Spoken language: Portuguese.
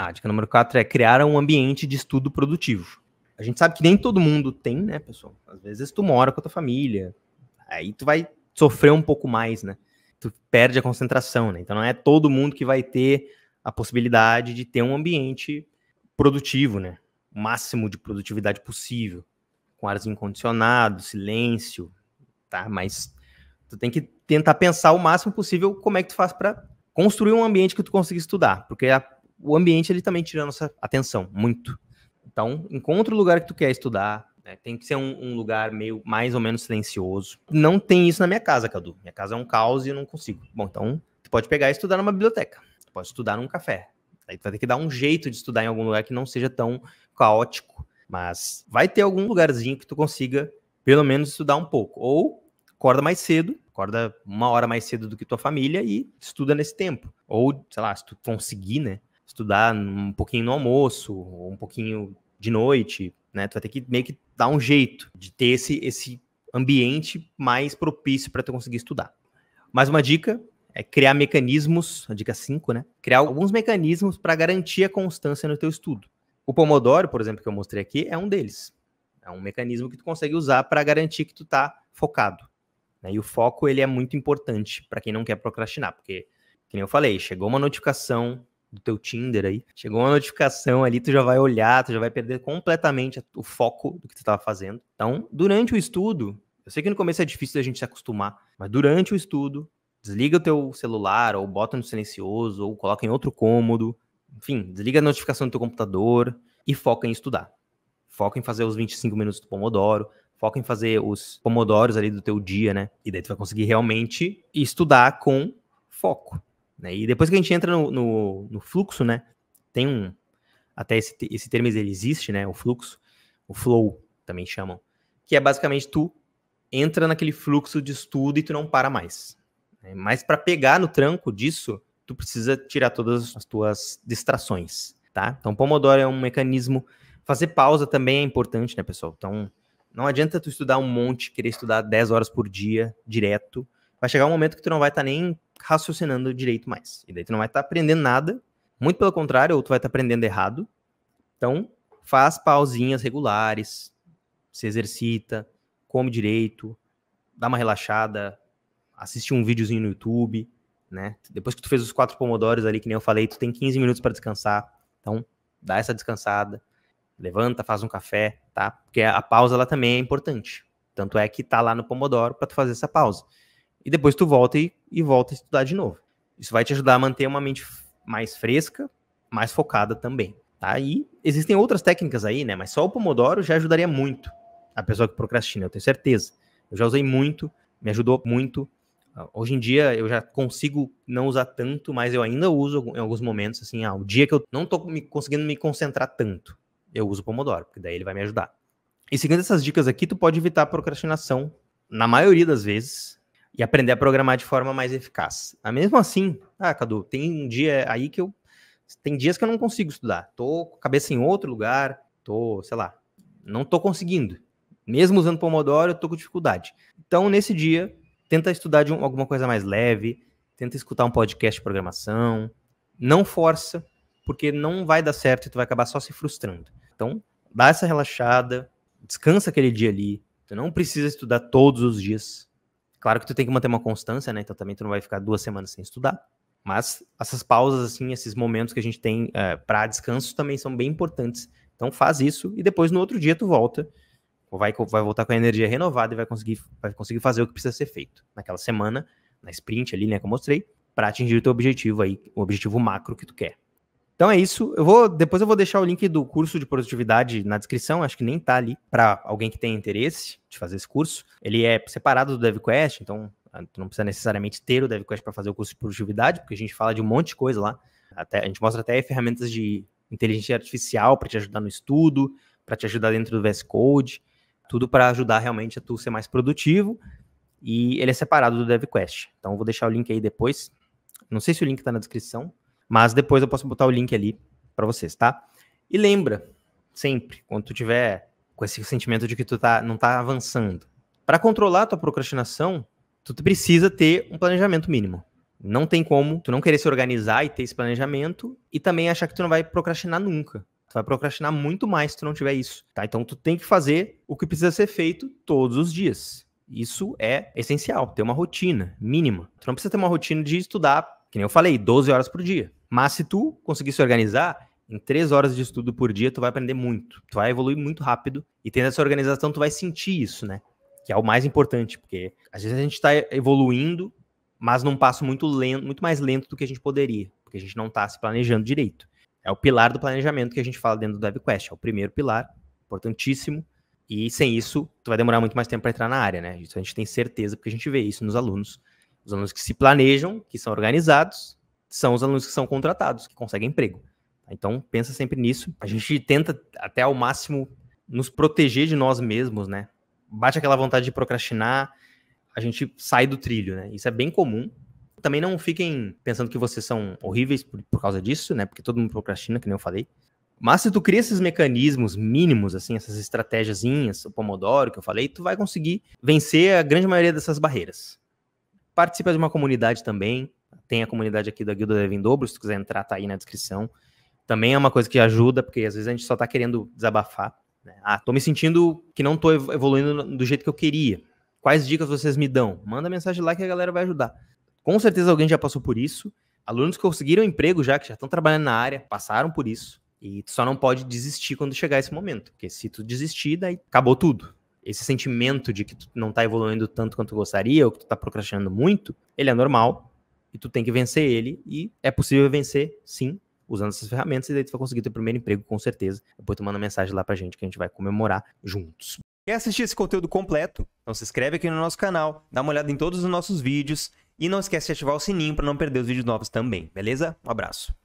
A ah, dica número 4 é criar um ambiente de estudo produtivo. A gente sabe que nem todo mundo tem, né, pessoal? Às vezes tu mora com a tua família, aí tu vai sofrer um pouco mais, né? Tu perde a concentração, né? Então não é todo mundo que vai ter a possibilidade de ter um ambiente produtivo, né? O máximo de produtividade possível, com arzinho condicionado, silêncio, tá? Mas tu tem que tentar pensar o máximo possível como é que tu faz para construir um ambiente que tu consiga estudar, porque a o ambiente ele também tira a nossa atenção muito. Então, encontra o lugar que tu quer estudar, né? tem que ser um, um, lugar meio mais ou menos silencioso. Não tem isso na minha casa, Cadu. Minha casa é um caos e eu não consigo. Bom, então tu pode pegar e estudar numa biblioteca, tu pode estudar num café. Aí tu vai ter que dar um jeito de estudar em algum lugar que não seja tão caótico. Mas vai ter algum lugarzinho que tu consiga, pelo menos, estudar um pouco. Ou acorda mais cedo, acorda uma hora mais cedo do que tua família e estuda nesse tempo. Ou, sei lá, se tu conseguir, né? estudar um pouquinho no almoço, ou um pouquinho de noite, né? Tu vai ter que meio que dar um jeito de ter esse, esse ambiente mais propício para tu conseguir estudar. Mais uma dica é criar mecanismos, a dica 5, né? Criar alguns mecanismos para garantir a constância no teu estudo. O Pomodoro, por exemplo, que eu mostrei aqui, é um deles. É um mecanismo que tu consegue usar para garantir que tu tá focado. Né? E o foco ele é muito importante para quem não quer procrastinar, porque, como eu falei, chegou uma notificação, do teu Tinder aí, chegou uma notificação ali, tu já vai olhar, tu já vai perder completamente o foco do que tu estava fazendo. Então, durante o estudo, eu sei que no começo é difícil a gente se acostumar, mas durante o estudo, desliga o teu celular, ou bota no silencioso, ou coloca em outro cômodo, enfim, desliga a notificação do teu computador e foca em estudar. Foca em fazer os 25 minutos do Pomodoro, foca em fazer os pomodoros ali do teu dia, né? E daí tu vai conseguir realmente estudar com foco. Né? E depois que a gente entra no, no, no fluxo, né? Tem um. Até esse, esse termo ele existe, né? O fluxo, o flow também chamam. Que é basicamente tu entra naquele fluxo de estudo e tu não para mais. Né? Mas para pegar no tranco disso, tu precisa tirar todas as tuas distrações, tá? Então, Pomodoro é um mecanismo. Fazer pausa também é importante, né, pessoal? Então, não adianta tu estudar um monte, querer estudar 10 horas por dia direto. Vai chegar um momento que tu não vai estar tá nem raciocinando direito mais. E daí tu não vai estar tá aprendendo nada, muito pelo contrário, ou tu vai estar tá aprendendo errado. Então, faz pausinhas regulares, se exercita, come direito, dá uma relaxada, assiste um videozinho no YouTube, né? Depois que tu fez os quatro pomodores ali, que nem eu falei, tu tem 15 minutos para descansar. Então, dá essa descansada, levanta, faz um café, tá? Porque a pausa ela também é importante. Tanto é que tá lá no pomodoro para tu fazer essa pausa e depois tu volta e, e volta a estudar de novo. Isso vai te ajudar a manter uma mente mais fresca, mais focada também. Tá? E existem outras técnicas aí, né? Mas só o Pomodoro já ajudaria muito a pessoa que procrastina, eu tenho certeza. Eu já usei muito, me ajudou muito. Ah, hoje em dia eu já consigo não usar tanto, mas eu ainda uso em alguns momentos, assim, ah, o dia que eu não tô me, conseguindo me concentrar tanto, eu uso o Pomodoro, porque daí ele vai me ajudar. E seguindo essas dicas aqui, tu pode evitar procrastinação, na maioria das vezes, e aprender a programar de forma mais eficaz. Mas mesmo assim, ah, Cadu, tem um dia aí que eu. Tem dias que eu não consigo estudar. Tô com a cabeça em outro lugar, tô, sei lá, não tô conseguindo. Mesmo usando Pomodoro, eu tô com dificuldade. Então, nesse dia, tenta estudar de um, alguma coisa mais leve, tenta escutar um podcast de programação. Não força, porque não vai dar certo e tu vai acabar só se frustrando. Então, dá essa relaxada, descansa aquele dia ali. Tu não precisa estudar todos os dias Claro que tu tem que manter uma constância, né? Então também tu não vai ficar duas semanas sem estudar. Mas essas pausas, assim, esses momentos que a gente tem é, para descanso também são bem importantes. Então faz isso e depois no outro dia tu volta, vai, vai voltar com a energia renovada e vai conseguir, vai conseguir fazer o que precisa ser feito naquela semana, na sprint ali, né, que eu mostrei, para atingir o teu objetivo aí, o objetivo macro que tu quer. Então é isso. Eu vou depois eu vou deixar o link do curso de produtividade na descrição. Acho que nem tá ali para alguém que tem interesse de fazer esse curso. Ele é separado do DevQuest, então ah, não precisa necessariamente ter o DevQuest para fazer o curso de produtividade, porque a gente fala de um monte de coisa lá. Até, a gente mostra até ferramentas de inteligência artificial para te ajudar no estudo, para te ajudar dentro do VS Code, tudo para ajudar realmente a tu ser mais produtivo. E ele é separado do DevQuest. Então vou deixar o link aí depois. Não sei se o link está na descrição, mas depois eu posso botar o link ali para vocês, tá? E lembra, sempre, quando tu tiver com esse sentimento de que tu tá, não tá avançando, para controlar a tua procrastinação, tu precisa ter um planejamento mínimo. Não tem como tu não querer se organizar e ter esse planejamento e também achar que tu não vai procrastinar nunca. Tu vai procrastinar muito mais se tu não tiver isso, tá? Então tu tem que fazer o que precisa ser feito todos os dias. Isso é essencial, ter uma rotina mínima. Tu não precisa ter uma rotina de estudar, que nem eu falei, 12 horas por dia. Mas se tu conseguir se organizar, em três horas de estudo por dia, tu vai aprender muito, tu vai evoluir muito rápido, e tendo essa organização, tu vai sentir isso, né? Que é o mais importante, porque às vezes a gente está evoluindo, mas num passo muito lento, muito mais lento do que a gente poderia, porque a gente não está se planejando direito. É o pilar do planejamento que a gente fala dentro do DevQuest, é o primeiro pilar, importantíssimo, e sem isso, tu vai demorar muito mais tempo para entrar na área, né? Isso a gente tem certeza, porque a gente vê isso nos alunos. Os alunos que se planejam, que são organizados, são os alunos que são contratados, que conseguem emprego. Então, pensa sempre nisso. A gente tenta, até ao máximo, nos proteger de nós mesmos, né? Bate aquela vontade de procrastinar, a gente sai do trilho, né? Isso é bem comum. Também não fiquem pensando que vocês são horríveis por, por causa disso, né? Porque todo mundo procrastina, que nem eu falei. Mas se tu cria esses mecanismos mínimos, assim, essas estratégiazinhas, o Pomodoro que eu falei, tu vai conseguir vencer a grande maioria dessas barreiras. Participa de uma comunidade também, tem a comunidade aqui da Guilda Devin Dobro, se tu quiser entrar, tá aí na descrição. Também é uma coisa que ajuda, porque às vezes a gente só tá querendo desabafar. Né? Ah, tô me sentindo que não tô evoluindo do jeito que eu queria. Quais dicas vocês me dão? Manda mensagem lá que a galera vai ajudar. Com certeza alguém já passou por isso. Alunos que conseguiram emprego já, que já estão trabalhando na área, passaram por isso. E tu só não pode desistir quando chegar esse momento. Porque se tu desistir, daí acabou tudo. Esse sentimento de que tu não tá evoluindo tanto quanto gostaria, ou que tu tá procrastinando muito, ele é normal e tu tem que vencer ele, e é possível vencer, sim, usando essas ferramentas, e daí tu vai conseguir teu primeiro emprego, com certeza. Depois tu manda mensagem lá pra gente que a gente vai comemorar juntos. Quer assistir esse conteúdo completo? Então se inscreve aqui no nosso canal, dá uma olhada em todos os nossos vídeos, e não esquece de ativar o sininho para não perder os vídeos novos também, beleza? Um abraço.